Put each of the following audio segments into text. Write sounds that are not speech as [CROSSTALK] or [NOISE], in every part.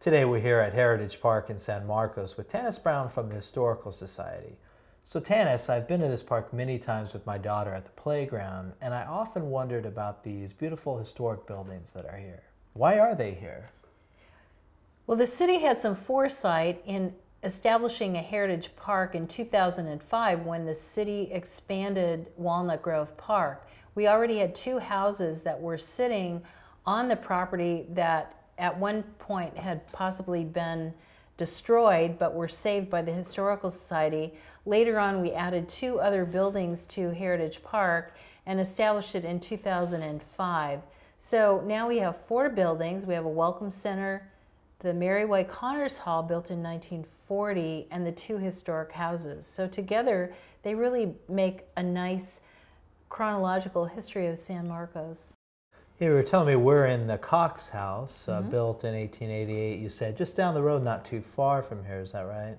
Today we're here at Heritage Park in San Marcos with Tanis Brown from the Historical Society. So Tanis, I've been to this park many times with my daughter at the playground, and I often wondered about these beautiful historic buildings that are here. Why are they here? Well, the city had some foresight in establishing a heritage park in 2005 when the city expanded Walnut Grove Park. We already had two houses that were sitting on the property that at one point had possibly been destroyed but were saved by the Historical Society. Later on, we added two other buildings to Heritage Park and established it in 2005. So now we have four buildings. We have a welcome center, the Mary White Connors Hall built in 1940, and the two historic houses. So together, they really make a nice chronological history of San Marcos you were telling me we're in the Cox House, uh, mm -hmm. built in 1888. You said just down the road, not too far from here. Is that right?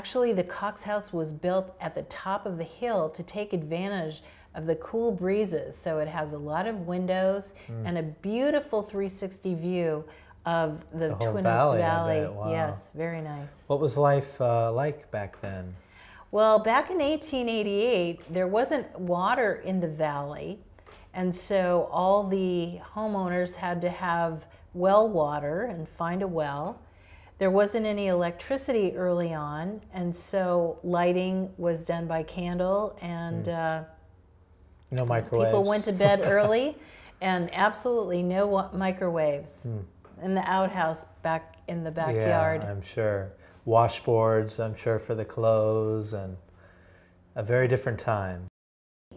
Actually, the Cox House was built at the top of the hill to take advantage of the cool breezes. So it has a lot of windows mm. and a beautiful 360 view of the, the Twin Oaks Valley. valley. Wow. Yes, very nice. What was life uh, like back then? Well, back in 1888, there wasn't water in the valley. And so all the homeowners had to have well water and find a well. There wasn't any electricity early on, and so lighting was done by candle and mm. uh, no microwaves. People went to bed [LAUGHS] early, and absolutely no microwaves mm. in the outhouse back in the backyard. Yeah, I'm sure washboards. I'm sure for the clothes and a very different time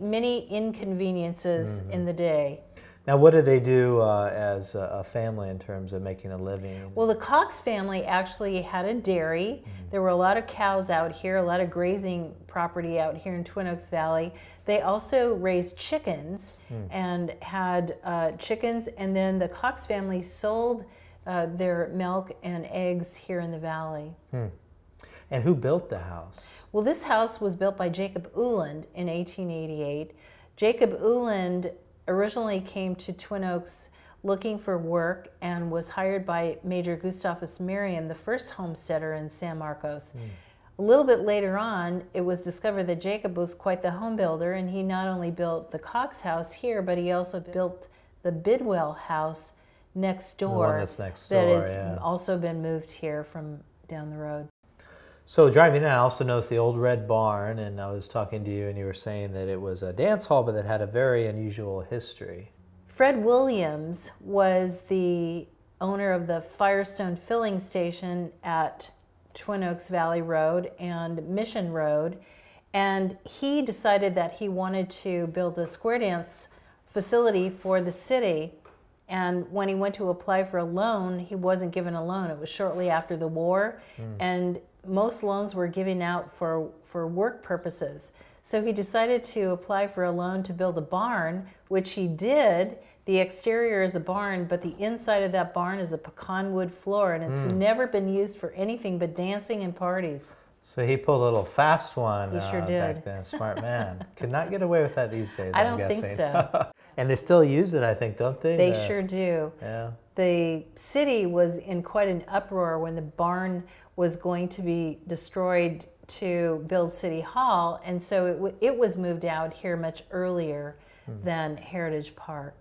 many inconveniences mm-hmm. in the day. Now, what do they do uh, as a family in terms of making a living? Well, the Cox family actually had a dairy. Mm-hmm. There were a lot of cows out here, a lot of grazing property out here in Twin Oaks Valley. They also raised chickens mm. and had uh, chickens, and then the Cox family sold uh, their milk and eggs here in the valley. Mm. And who built the house? Well, this house was built by Jacob Uhland in 1888. Jacob Uhland originally came to Twin Oaks looking for work and was hired by Major Gustavus Merriam, the first homesteader in San Marcos. Mm. A little bit later on, it was discovered that Jacob was quite the home builder, and he not only built the Cox house here, but he also built the Bidwell house next door. The one that's next that has yeah. also been moved here from down the road. So driving in, I also noticed the old red barn, and I was talking to you, and you were saying that it was a dance hall, but that had a very unusual history. Fred Williams was the owner of the Firestone Filling Station at Twin Oaks Valley Road and Mission Road, and he decided that he wanted to build a square dance facility for the city and when he went to apply for a loan, he wasn't given a loan. It was shortly after the war, mm. and most loans were given out for, for work purposes. So he decided to apply for a loan to build a barn, which he did. The exterior is a barn, but the inside of that barn is a pecan wood floor, and it's mm. never been used for anything but dancing and parties. So he pulled a little fast one. He sure uh, did. Back then, smart man. Could not get away with that these days. [LAUGHS] I I'm don't guessing. think so. [LAUGHS] and they still use it, I think, don't they? They the, sure do. Yeah. The city was in quite an uproar when the barn was going to be destroyed to build City Hall, and so it, it was moved out here much earlier hmm. than Heritage Park.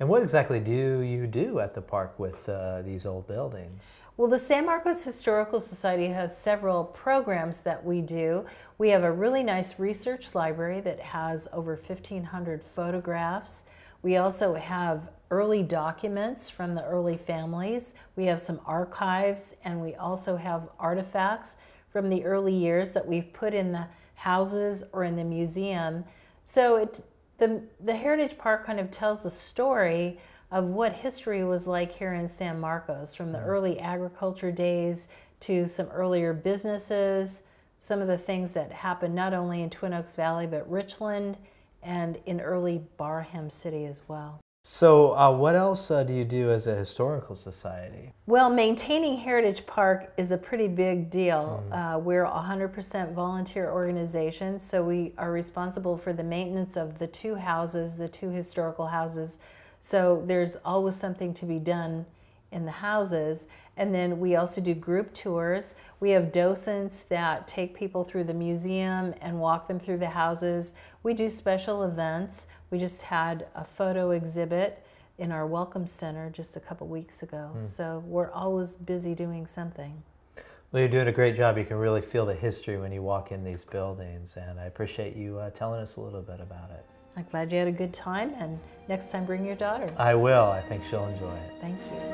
And what exactly do you do at the park with uh, these old buildings? Well, the San Marcos Historical Society has several programs that we do. We have a really nice research library that has over 1,500 photographs. We also have early documents from the early families. We have some archives, and we also have artifacts from the early years that we've put in the houses or in the museum. So it the, the Heritage Park kind of tells the story of what history was like here in San Marcos from the early agriculture days to some earlier businesses, some of the things that happened not only in Twin Oaks Valley but Richland and in early Barham City as well. So, uh, what else uh, do you do as a historical society? Well, maintaining Heritage Park is a pretty big deal. Mm. Uh, we're a 100% volunteer organization, so we are responsible for the maintenance of the two houses, the two historical houses. So, there's always something to be done in the houses. And then we also do group tours. We have docents that take people through the museum and walk them through the houses. We do special events. We just had a photo exhibit in our Welcome Center just a couple weeks ago. Mm. So we're always busy doing something. Well, you're doing a great job. You can really feel the history when you walk in these buildings, and I appreciate you uh, telling us a little bit about it. I'm glad you had a good time, and next time bring your daughter. I will. I think she'll enjoy it. Thank you.